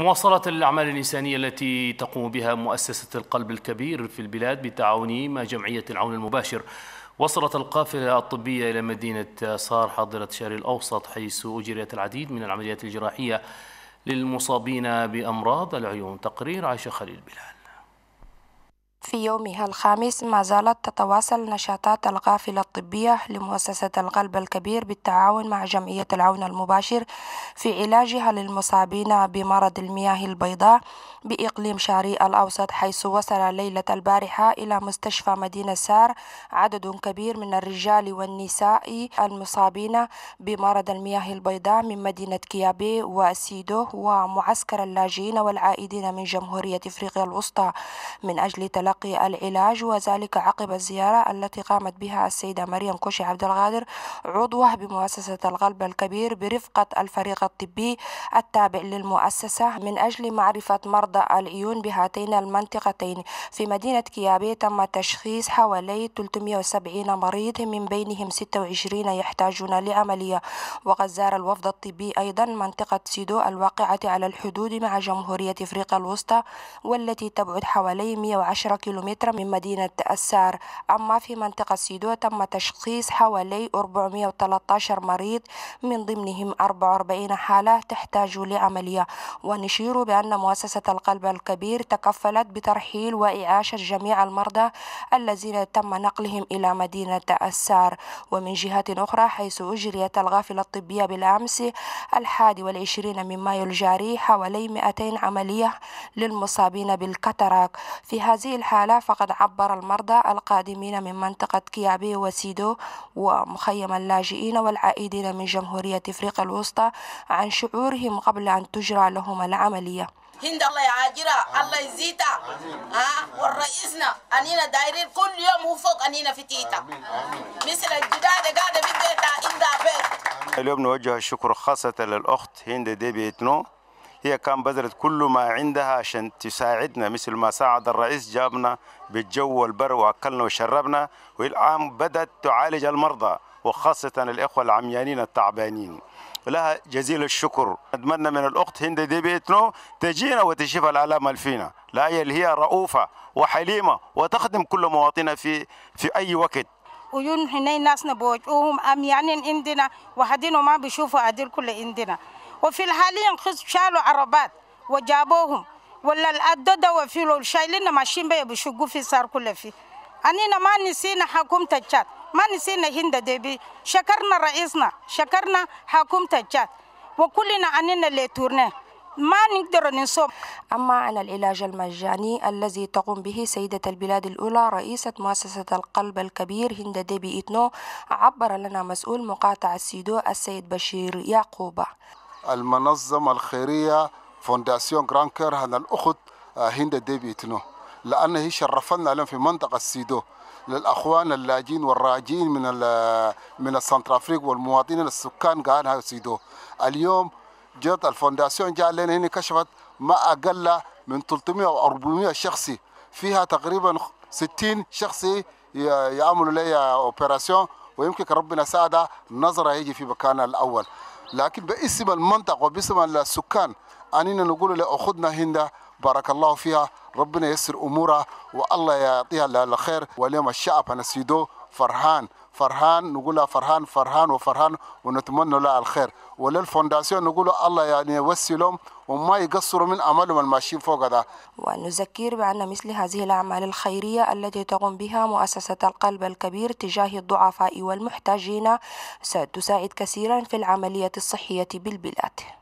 مواصلة الأعمال الإنسانية التي تقوم بها مؤسسة القلب الكبير في البلاد بتعاون مع جمعية العون المباشر وصلت القافلة الطبية إلى مدينة صار حاضرة شهر الأوسط حيث أجريت العديد من العمليات الجراحية للمصابين بأمراض العيون تقرير عائشة خليل بلال في يومها الخامس ما زالت تتواصل نشاطات القافلة الطبية لمؤسسة القلب الكبير بالتعاون مع جمعية العون المباشر في علاجها للمصابين بمرض المياه البيضاء بإقليم شاري الأوسط حيث وصل ليلة البارحة إلى مستشفى مدينة سار عدد كبير من الرجال والنساء المصابين بمرض المياه البيضاء من مدينة كيابي وسيدو ومعسكر اللاجئين والعائدين من جمهورية إفريقيا الوسطى من أجل تلقي تلقي العلاج وذلك عقب الزيارة التي قامت بها السيدة مريم كوشي عبد الغادر عضوة بمؤسسة الغلب الكبير برفقة الفريق الطبي التابع للمؤسسة من أجل معرفة مرضى العيون بهاتين المنطقتين في مدينة كيابي تم تشخيص حوالي 370 مريض من بينهم 26 يحتاجون لعملية وقد زار الوفد الطبي أيضا منطقة سيدو الواقعة على الحدود مع جمهورية أفريقيا الوسطى والتي تبعد حوالي 110 كيلومترا من مدينة السار أما في منطقة سيدو تم تشخيص حوالي 413 مريض من ضمنهم 44 حالة تحتاج لعملية ونشير بأن مؤسسة القلب الكبير تكفلت بترحيل وإعاشة جميع المرضى الذين تم نقلهم إلى مدينة السار ومن جهة أخرى حيث أجريت الغافلة الطبية بالأمس الحادي والعشرين من مايو الجاري حوالي 200 عملية للمصابين بالكتراك في هذه الحالة الحالة فقد عبر المرضى القادمين من منطقة كيابي وسيدو ومخيم اللاجئين والعائدين من جمهورية أفريقيا الوسطى عن شعورهم قبل أن تجرى لهم العملية هند الله يعاجرها الله يزيتا ها والرئيسنا انينا دايرين كل يوم هو فوق انينا في تيتا مثل الجداد قاعده في تيتا عندها بيت اليوم نوجه الشكر خاصه للاخت هند دي بيتنو هي كان بذلت كل ما عندها عشان تساعدنا مثل ما ساعد الرئيس جابنا بالجو والبر وأكلنا وشربنا والآن بدأت تعالج المرضى وخاصة الإخوة العميانين التعبانين لها جزيل الشكر أتمنى من الأخت هند دي بيتنو تجينا وتشوف الآلام اللي فينا لا هي رؤوفة وحليمة وتخدم كل مواطنها في في أي وقت ويون هنا ناس نبوجوهم أميانين يعني عندنا وحدين وما بيشوفوا أدير كل عندنا وفي الحالي خص شالوا عربات وجابوهم ولا الأدد لو شايلين ماشيين بيا بشقوا في صار كل في أنينا ما نسينا حكومة تشاد ما نسينا هند ديبي شكرنا رئيسنا شكرنا حكومة تشاد وكلنا أنينا اللي تورناه ما نقدر نصوم أما عن العلاج المجاني الذي تقوم به سيدة البلاد الأولى رئيسة مؤسسة القلب الكبير هند ديبي إتنو عبر لنا مسؤول مقاطعة سيدو السيد بشير يعقوب المنظمة الخيرية فونداسيون جران كير هذا الأخت هند آه، ديفيد نو لأن هي شرفنا لهم في منطقة سيدو للأخوان اللاجئين والراجين من آه، من أفريق والمواطنين السكان قاعدين سيدو اليوم جت الفونداسيون جاء لنا هنا كشفت ما أقل من 300 أو 400 شخصي فيها تقريبا 60 شخصي يعملوا لي اوبراسيون ويمكن ربنا ساعده نظره يجي في مكانها الاول لكن باسم المنطقة وباسم السكان أننا نقول لأخذنا هند بارك الله فيها ربنا يسر امورها والله يعطيها الخير واليوم الشعب هنسيده فرحان فرحان نقول له فرحان فرحان وفرحان ونتمنى له الخير وللفونداسيون نقول له الله يعني يوسلهم وما يقصروا من عملهم الماشيين فوق هذا ونذكر بأن مثل هذه الأعمال الخيرية التي تقوم بها مؤسسة القلب الكبير تجاه الضعفاء والمحتاجين ستساعد كثيرا في العملية الصحية بالبلاد